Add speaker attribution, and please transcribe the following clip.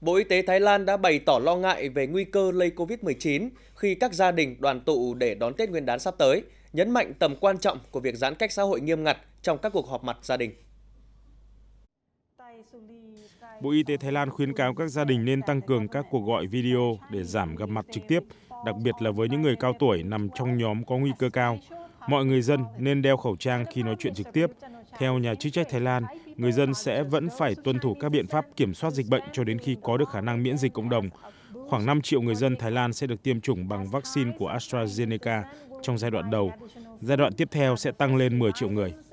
Speaker 1: Bộ Y tế Thái Lan đã bày tỏ lo ngại về nguy cơ lây COVID-19 khi các gia đình đoàn tụ để đón Tết Nguyên đán sắp tới, nhấn mạnh tầm quan trọng của việc giãn cách xã hội nghiêm ngặt trong các cuộc họp mặt gia đình. Bộ Y tế Thái Lan khuyến cáo
Speaker 2: các gia đình nên tăng cường các cuộc gọi video để giảm gặp mặt trực tiếp, đặc biệt là với những người cao tuổi nằm trong nhóm có nguy cơ cao mọi người dân nên đeo khẩu trang khi nói chuyện trực tiếp. Theo nhà chức trách Thái Lan, người dân sẽ vẫn phải tuân thủ các biện pháp kiểm soát dịch bệnh cho đến khi có được khả năng miễn dịch cộng đồng. Khoảng năm triệu người dân Thái Lan sẽ được tiêm chủng bằng vaccine của AstraZeneca trong giai đoạn đầu. Giai đoạn tiếp theo sẽ tăng lên 10 triệu người.